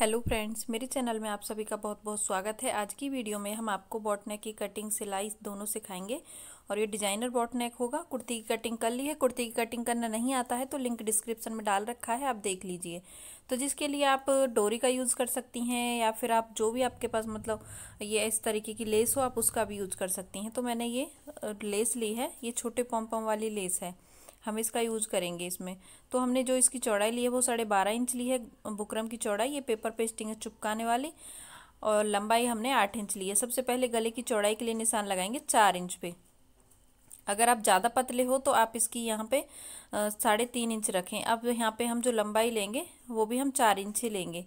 hello friends मेरे channel में आप सभी का बहुत बहुत स्वागत है आज की वीडियो में हम आपको बॉटनेक की कटिंग सिलाई दोनों सिखाएंगे और ये डिजाइनर बॉटनेक होगा कुर्ती की कटिंग कर ली है कुर्ती की कटिंग करना नहीं आता है तो लिंक डिस्क्रिप्शन में डाल रखा है आप देख लीजिए तो जिसके लिए आप डोरी का यूज़ कर सकती हैं या फिर आप जो भी आपके पास मतलब ये इस तरीके की लेस हो आप उसका भी यूज़ कर सकती हैं तो मैंने ये लेस ली है ये छोटे पम्पम वाली लेस है हम इसका यूज़ करेंगे इसमें तो हमने जो इसकी चौड़ाई ली है वो साढ़े बारह इंच ली है बुकरम की चौड़ाई ये पेपर पे स्टिंग चुपकाने वाली और लंबाई हमने आठ इंच ली है सबसे पहले गले की चौड़ाई के लिए निशान लगाएंगे चार इंच पे अगर आप ज़्यादा पतले हो तो आप इसकी यहाँ पे साढ़े तीन इंच रखें अब यहाँ पे हम जो लंबाई लेंगे वो भी हम चार इंच ही लेंगे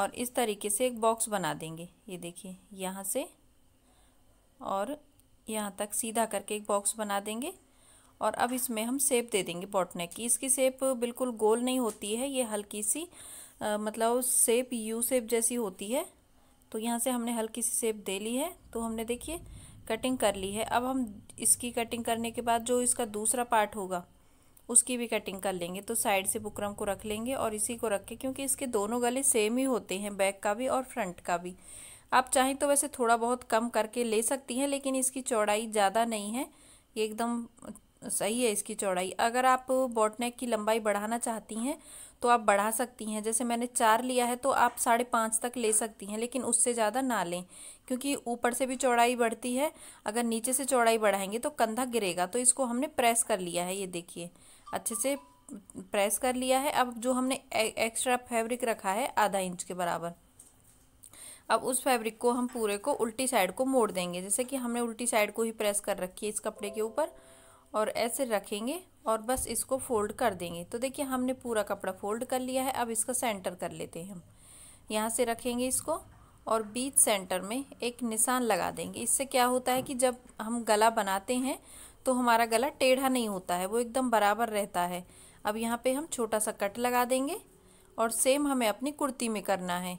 और इस तरीके से एक बॉक्स बना देंगे ये देखिए यहाँ से और यहाँ तक सीधा करके एक बॉक्स बना देंगे और अब इसमें हम सेप दे देंगे बॉटनेक की इसकी सेप बिल्कुल गोल नहीं होती है ये हल्की सी आ, मतलब सेप यू सेप जैसी होती है तो यहाँ से हमने हल्की सी सेप दे ली है तो हमने देखिए कटिंग कर ली है अब हम इसकी कटिंग करने के बाद जो इसका दूसरा पार्ट होगा उसकी भी कटिंग कर लेंगे तो साइड से बुकरम को रख लेंगे और इसी को रख के क्योंकि इसके दोनों गले सेम ही होते हैं बैक का भी और फ्रंट का भी आप चाहें तो वैसे थोड़ा बहुत कम करके ले सकती हैं लेकिन इसकी चौड़ाई ज़्यादा नहीं है ये एकदम सही है इसकी चौड़ाई अगर आप बॉटनेक की लंबाई बढ़ाना चाहती हैं तो आप बढ़ा सकती हैं जैसे मैंने चार लिया है तो आप साढ़े पाँच तक ले सकती हैं लेकिन उससे ज़्यादा ना लें क्योंकि ऊपर से भी चौड़ाई बढ़ती है अगर नीचे से चौड़ाई बढ़ाएंगे तो कंधा गिरेगा तो इसको हमने प्रेस कर लिया है ये देखिए अच्छे से प्रेस कर लिया है अब जो हमने एक्स्ट्रा फैब्रिक रखा है आधा इंच के बराबर अब उस फैब्रिक को हम पूरे को उल्टी साइड को मोड़ देंगे जैसे कि हमने उल्टी साइड को ही प्रेस कर रखी है इस कपड़े के ऊपर और ऐसे रखेंगे और बस इसको फोल्ड कर देंगे तो देखिए हमने पूरा कपड़ा फोल्ड कर लिया है अब इसका सेंटर कर लेते हैं हम यहाँ से रखेंगे इसको और बीच सेंटर में एक निशान लगा देंगे इससे क्या होता है कि जब हम गला बनाते हैं तो हमारा गला टेढ़ा नहीं होता है वो एकदम बराबर रहता है अब यहाँ पे हम छोटा सा कट लगा देंगे और सेम हमें अपनी कुर्ती में करना है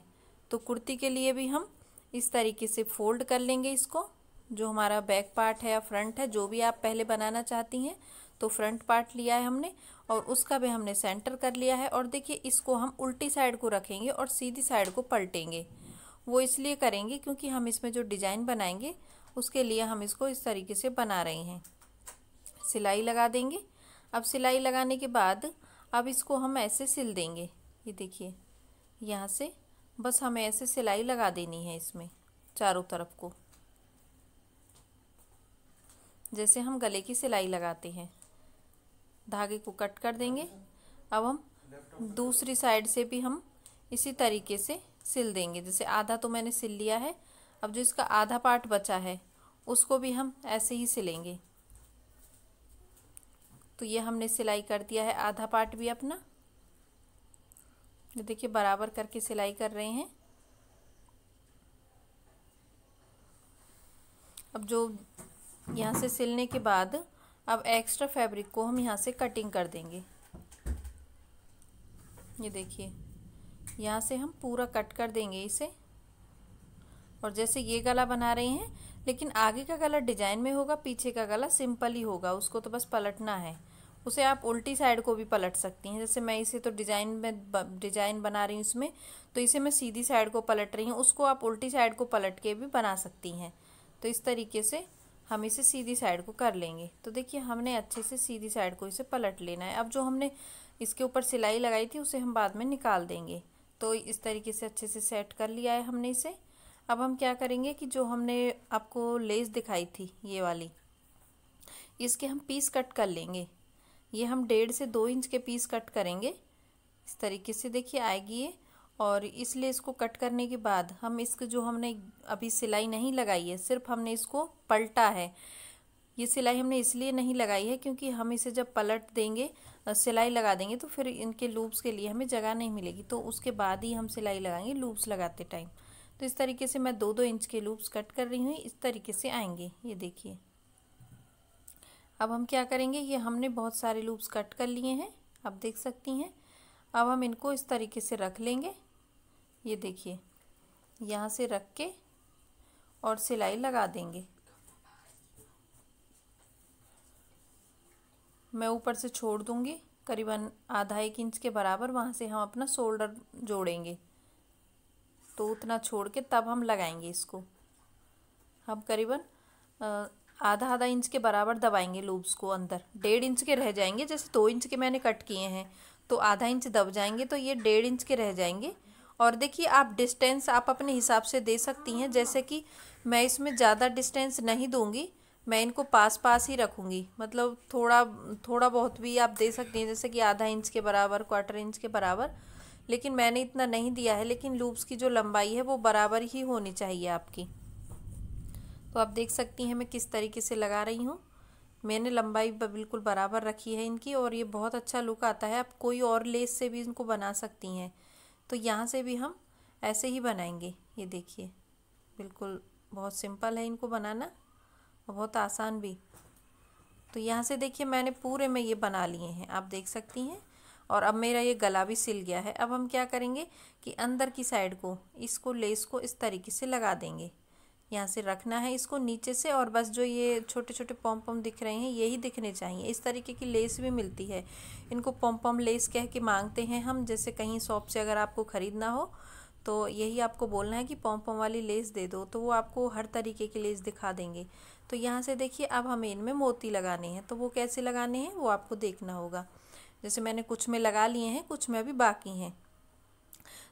तो कुर्ती के लिए भी हम इस तरीके से फोल्ड कर लेंगे इसको जो हमारा बैक पार्ट है या फ्रंट है जो भी आप पहले बनाना चाहती हैं तो फ्रंट पार्ट लिया है हमने और उसका भी हमने सेंटर कर लिया है और देखिए इसको हम उल्टी साइड को रखेंगे और सीधी साइड को पलटेंगे वो इसलिए करेंगे क्योंकि हम इसमें जो डिज़ाइन बनाएंगे उसके लिए हम इसको इस तरीके से बना रहे हैं सिलाई लगा देंगे अब सिलाई लगाने के बाद अब इसको हम ऐसे सिल देंगे ये देखिए यहाँ से बस हमें ऐसे सिलाई लगा देनी है इसमें चारों तरफ को जैसे हम गले की सिलाई लगाते हैं धागे को कट कर देंगे अब हम दूसरी साइड से भी हम इसी तरीके से सिल देंगे जैसे आधा तो मैंने सिल लिया है अब जो इसका आधा पार्ट बचा है उसको भी हम ऐसे ही सिलेंगे तो ये हमने सिलाई कर दिया है आधा पार्ट भी अपना ये देखिए बराबर करके सिलाई कर रहे हैं अब जो यहाँ से सिलने के बाद अब एक्स्ट्रा फैब्रिक को हम यहाँ से कटिंग कर देंगे ये देखिए यहाँ से हम पूरा कट कर देंगे इसे और जैसे ये गला बना रहे हैं लेकिन आगे का गला डिजाइन में होगा पीछे का गला सिंपल ही होगा उसको तो बस पलटना है उसे आप उल्टी साइड को भी पलट सकती हैं जैसे मैं इसे तो डिज़ाइन में डिज़ाइन बना रही हूँ इसमें तो इसे मैं सीधी साइड को पलट रही हूँ उसको आप उल्टी साइड को पलट के भी बना सकती हैं तो इस तरीके से हम इसे सीधी साइड को कर लेंगे तो देखिए हमने अच्छे से सीधी साइड को इसे पलट लेना है अब जो हमने इसके ऊपर सिलाई लगाई थी उसे हम बाद में निकाल देंगे तो इस तरीके से अच्छे से सेट कर लिया है हमने इसे अब हम क्या करेंगे कि जो हमने आपको लेस दिखाई थी ये वाली इसके हम पीस कट कर लेंगे ये हम डेढ़ से दो इंच के पीस कट करेंगे इस तरीके से देखिए आएगी ये और इसलिए इसको कट करने के बाद हम इसके जो हमने अभी सिलाई नहीं लगाई है सिर्फ हमने इसको पलटा है ये सिलाई हमने इसलिए नहीं लगाई है क्योंकि हम इसे जब पलट देंगे सिलाई लगा देंगे तो फिर इनके लूप्स के लिए हमें जगह नहीं मिलेगी तो उसके बाद ही हम सिलाई लगाएंगे लूप्स लगाते टाइम तो इस तरीके से मैं दो दो इंच के लूप्स कट कर रही हूँ इस तरीके से आएंगे ये देखिए अब हम क्या करेंगे ये हमने बहुत सारे लूप्स कट कर लिए हैं आप देख सकती हैं अब हम इनको इस तरीके से रख लेंगे ये देखिए यहाँ से रख के और सिलाई लगा देंगे मैं ऊपर से छोड़ दूँगी करीबन आधा एक इंच के बराबर वहाँ से हम अपना शोल्डर जोड़ेंगे तो उतना छोड़ के तब हम लगाएंगे इसको हम करीबन आधा आधा इंच के बराबर दबाएंगे लूब्स को अंदर डेढ़ इंच के रह जाएंगे जैसे दो इंच के मैंने कट किए हैं तो आधा इंच दब जाएंगे तो ये डेढ़ इंच के रह जाएंगे और देखिए आप डिस्टेंस आप अपने हिसाब से दे सकती हैं जैसे कि मैं इसमें ज़्यादा डिस्टेंस नहीं दूँगी मैं इनको पास पास ही रखूँगी मतलब थोड़ा थोड़ा बहुत भी आप दे सकती हैं जैसे कि आधा इंच के बराबर क्वार्टर इंच के बराबर लेकिन मैंने इतना नहीं दिया है लेकिन लूप्स की जो लंबाई है वो बराबर ही होनी चाहिए आपकी तो आप देख सकती हैं मैं किस तरीके से लगा रही हूँ मैंने लंबाई बिल्कुल बराबर रखी है इनकी और ये बहुत अच्छा लुक आता है आप कोई और लेस से भी इनको बना सकती हैं तो यहाँ से भी हम ऐसे ही बनाएंगे ये देखिए बिल्कुल बहुत सिंपल है इनको बनाना और बहुत आसान भी तो यहाँ से देखिए मैंने पूरे में ये बना लिए हैं आप देख सकती हैं और अब मेरा ये गला भी सिल गया है अब हम क्या करेंगे कि अंदर की साइड को इसको लेस को इस तरीके से लगा देंगे यहाँ से रखना है इसको नीचे से और बस जो ये छोटे छोटे पम पम दिख रहे हैं यही दिखने चाहिए इस तरीके की लेस भी मिलती है इनको पम पम लेस कह के मांगते हैं हम जैसे कहीं शॉप से अगर आपको ख़रीदना हो तो यही आपको बोलना है कि पम पम वाली लेस दे दो तो वो आपको हर तरीके की लेस दिखा देंगे तो यहाँ से देखिए अब हमें इनमें मोती लगाने हैं तो वो कैसे लगाने हैं वो आपको देखना होगा जैसे मैंने कुछ में लगा लिए हैं कुछ में अभी बाकी हैं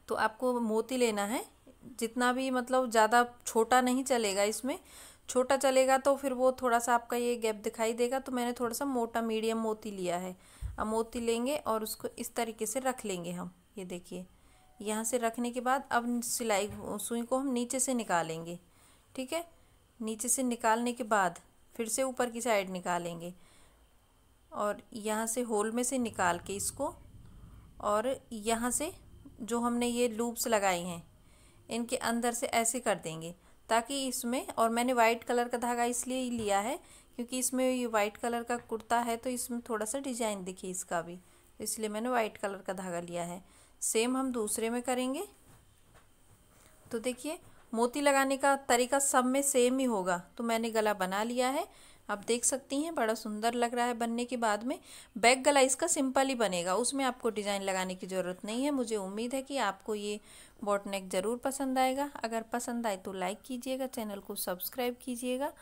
तो आपको मोती लेना है जितना भी मतलब ज़्यादा छोटा नहीं चलेगा इसमें छोटा चलेगा तो फिर वो थोड़ा सा आपका ये गैप दिखाई देगा तो मैंने थोड़ा सा मोटा मीडियम मोती लिया है अब मोती लेंगे और उसको इस तरीके से रख लेंगे हम ये देखिए यहाँ से रखने के बाद अब सिलाई सुई को हम नीचे से निकालेंगे ठीक है नीचे से निकालने के बाद फिर से ऊपर की साइड निकालेंगे और यहाँ से होल में से निकाल के इसको और यहाँ से जो हमने ये लूप्स लगाए हैं इनके अंदर से ऐसे कर देंगे ताकि इसमें और मैंने वाइट कलर का धागा इसलिए लिया है क्योंकि इसमें ये वाइट कलर का कुर्ता है तो इसमें थोड़ा सा डिजाइन दिखे इसका भी इसलिए मैंने वाइट कलर का धागा लिया है सेम हम दूसरे में करेंगे तो देखिए मोती लगाने का तरीका सब में सेम ही होगा तो मैंने गला बना लिया है आप देख सकती हैं बड़ा सुंदर लग रहा है बनने के बाद में बैक गला इसका सिंपल ही बनेगा उसमें आपको डिज़ाइन लगाने की ज़रूरत नहीं है मुझे उम्मीद है कि आपको ये बॉटनेक ज़रूर पसंद आएगा अगर पसंद आए तो लाइक कीजिएगा चैनल को सब्सक्राइब कीजिएगा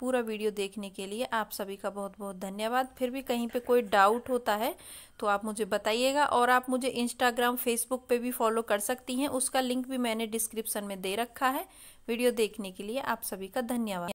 पूरा वीडियो देखने के लिए आप सभी का बहुत बहुत धन्यवाद फिर भी कहीं पे कोई डाउट होता है तो आप मुझे बताइएगा और आप मुझे इंस्टाग्राम फेसबुक पे भी फॉलो कर सकती हैं उसका लिंक भी मैंने डिस्क्रिप्शन में दे रखा है वीडियो देखने के लिए आप सभी का धन्यवाद